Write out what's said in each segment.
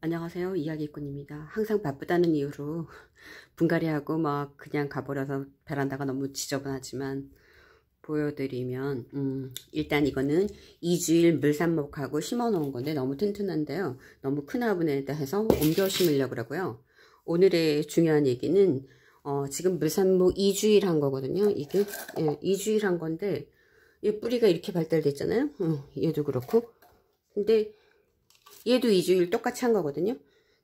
안녕하세요 이야기꾼입니다 항상 바쁘다는 이유로 분갈이하고 막 그냥 가버려서 베란다가 너무 지저분하지만 보여드리면 음, 일단 이거는 2주일 물산목하고 심어 놓은 건데 너무 튼튼한데요 너무 큰 화분에다 해서 옮겨 심으려고 그러고요 오늘의 중요한 얘기는 어, 지금 물산목 2주일 한 거거든요 이게 예, 2주일 한 건데 이 뿌리가 이렇게 발달됐잖아요 음, 얘도 그렇고 근데 얘도 2주일 똑같이 한 거거든요.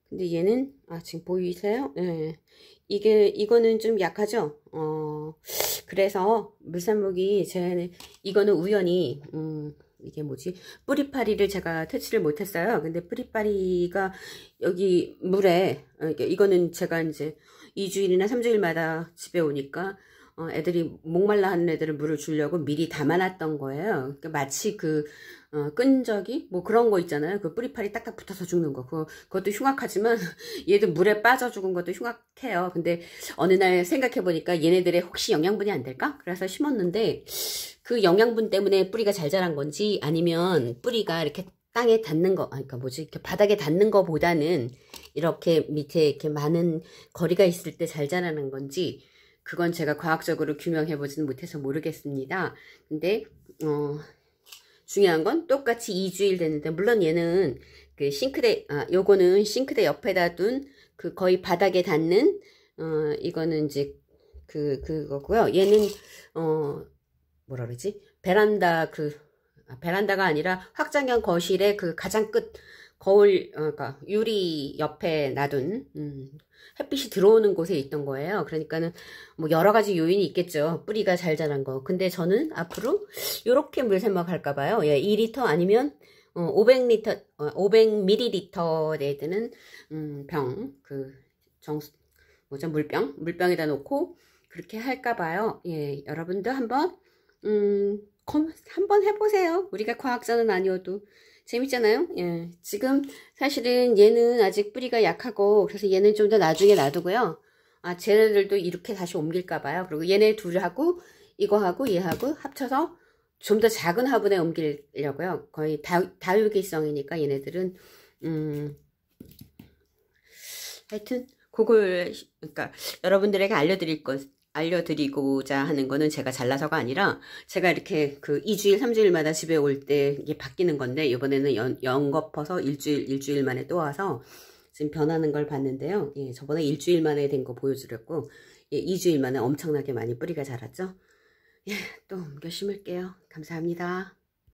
근데 얘는 아 지금 보이세요? 네. 이게 이거는 좀 약하죠. 어 그래서 물산목이 제 이거는 우연히 음 이게 뭐지 뿌리파리를 제가 퇴치를 못했어요. 근데 뿌리파리가 여기 물에 어, 이거는 제가 이제 2주일이나 3주일마다 집에 오니까 어, 애들이 목말라 하는 애들은 물을 주려고 미리 담아놨던 거예요. 그러니까 마치 그 어, 끈적이 뭐 그런 거 있잖아요. 그 뿌리팔이 딱딱 붙어서 죽는 거. 그 그것도 흉악하지만 얘도 물에 빠져 죽은 것도 흉악해요. 근데 어느 날 생각해 보니까 얘네들의 혹시 영양분이 안 될까? 그래서 심었는데 그 영양분 때문에 뿌리가 잘 자란 건지 아니면 뿌리가 이렇게 땅에 닿는 거, 아, 그러니까 뭐지, 이렇게 바닥에 닿는 거보다는 이렇게 밑에 이렇게 많은 거리가 있을 때 잘 자라는 건지 그건 제가 과학적으로 규명해 보지는 못해서 모르겠습니다. 근데 어, 중요한 건 똑같이 2주일 됐는데 물론 얘는 그 싱크대 아 요거는 싱크대 옆에다 둔 그 거의 바닥에 닿는 어 이거는 이제 그 그거고요. 얘는 어 뭐라 그러지? 베란다 그 아, 베란다가 아니라 확장형 거실의 그 가장 끝 거울 어, 그러니까 유리 옆에 놔둔 음, 햇빛이 들어오는 곳에 있던 거예요. 그러니까는 뭐 여러 가지 요인이 있겠죠. 뿌리가 잘 자란 거. 근데 저는 앞으로 이렇게 물 생각할까 봐요. 예, 2리터 아니면 500리터, 500ml 내드는 음, 병, 그정 뭐죠 물병, 물병에다 놓고 그렇게 할까 봐요. 예, 여러분도 한번 음, 한번 해보세요. 우리가 과학자는 아니어도 재밌잖아요? 예. 지금 사실은 얘는 아직 뿌리가 약하고 그래서 얘는 좀 더 나중에 놔두고요. 아, 쟤네들도 이렇게 다시 옮길까봐요. 그리고 얘네 둘하고 이거하고 얘하고 합쳐서 좀 더 작은 화분에 옮기려고요. 거의 다, 다육이성이니까 얘네들은 음 하여튼 그걸 그러니까 여러분들에게 알려드릴 것 알려드리고자 하는 거는 제가 잘라서가 아니라 제가 이렇게 그 2주일 3주일마다 집에 올 때 이게 바뀌는 건데 이번에는 연, 연거퍼서 일주일 일주일 만에 또 와서 지금 변하는 걸 봤는데요 예, 저번에 일주일 만에 된 거 보여드렸고 예, 2주일 만에 엄청나게 많이 뿌리가 자랐죠 예, 또 옮겨 심을게요 감사합니다